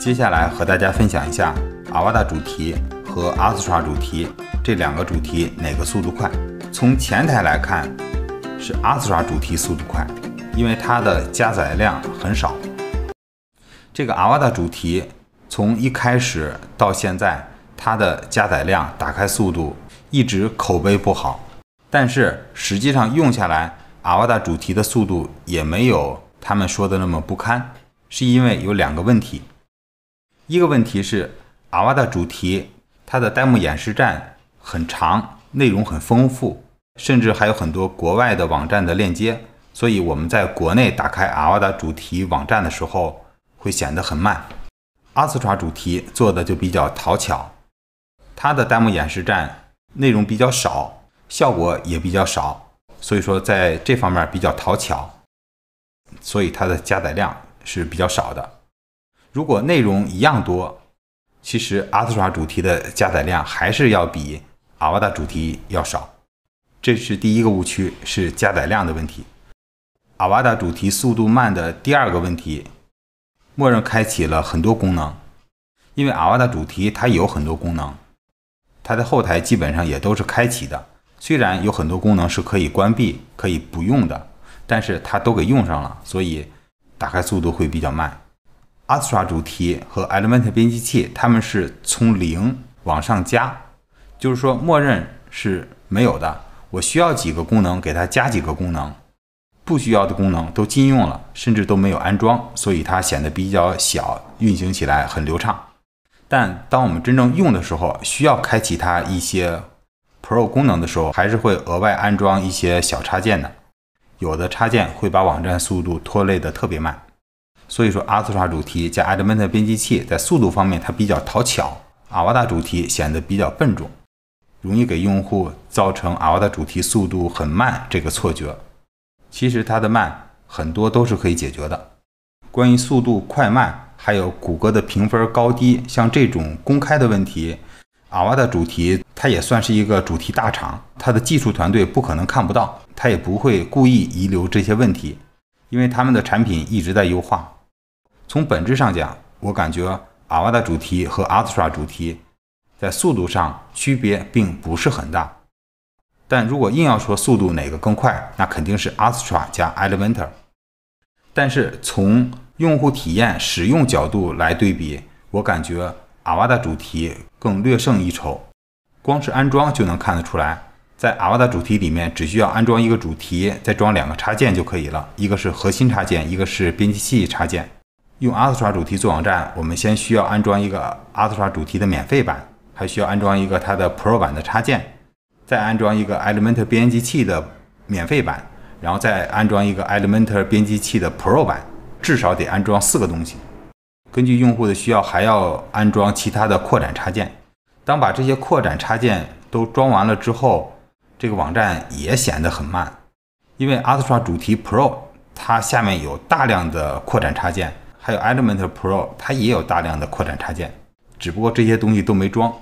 接下来和大家分享一下阿瓦达主题和阿斯 a 主题这两个主题哪个速度快。从前台来看，是阿斯 a 主题速度快，因为它的加载量很少。这个阿瓦达主题从一开始到现在，它的加载量、打开速度一直口碑不好。但是实际上用下来，阿瓦达主题的速度也没有他们说的那么不堪，是因为有两个问题。一个问题是，阿瓦的主题它的弹幕演示站很长，内容很丰富，甚至还有很多国外的网站的链接，所以我们在国内打开阿瓦的主题网站的时候会显得很慢。阿斯查主题做的就比较讨巧，它的弹幕演示站内容比较少，效果也比较少，所以说在这方面比较讨巧，所以它的加载量是比较少的。如果内容一样多，其实阿斯法主题的加载量还是要比阿瓦达主题要少。这是第一个误区，是加载量的问题。阿瓦达主题速度慢的第二个问题，默认开启了很多功能。因为阿瓦达主题它有很多功能，它的后台基本上也都是开启的。虽然有很多功能是可以关闭、可以不用的，但是它都给用上了，所以打开速度会比较慢。a s t r a 主题和 Element 编辑器，它们是从零往上加，就是说默认是没有的。我需要几个功能，给它加几个功能，不需要的功能都禁用了，甚至都没有安装，所以它显得比较小，运行起来很流畅。但当我们真正用的时候，需要开启它一些 Pro 功能的时候，还是会额外安装一些小插件的。有的插件会把网站速度拖累的特别慢。所以说，阿斯瓦主题加 Element 编辑器在速度方面它比较讨巧，阿瓦达主题显得比较笨重，容易给用户造成阿瓦达主题速度很慢这个错觉。其实它的慢很多都是可以解决的。关于速度快慢，还有谷歌的评分高低，像这种公开的问题，阿瓦达主题它也算是一个主题大厂，它的技术团队不可能看不到，它也不会故意遗留这些问题，因为他们的产品一直在优化。从本质上讲，我感觉阿瓦达主题和阿斯拉主题在速度上区别并不是很大。但如果硬要说速度哪个更快，那肯定是阿斯拉加 Elementor。但是从用户体验使用角度来对比，我感觉阿瓦达主题更略胜一筹。光是安装就能看得出来，在阿瓦达主题里面只需要安装一个主题，再装两个插件就可以了，一个是核心插件，一个是编辑器插件。用 Astro 主题做网站，我们先需要安装一个 Astro 主题的免费版，还需要安装一个它的 Pro 版的插件，再安装一个 Element 编辑器的免费版，然后再安装一个 Element 编辑器的 Pro 版，至少得安装四个东西。根据用户的需要，还要安装其他的扩展插件。当把这些扩展插件都装完了之后，这个网站也显得很慢，因为 Astro 主题 Pro 它下面有大量的扩展插件。还有 Element Pro，它也有大量的扩展插件，只不过这些东西都没装。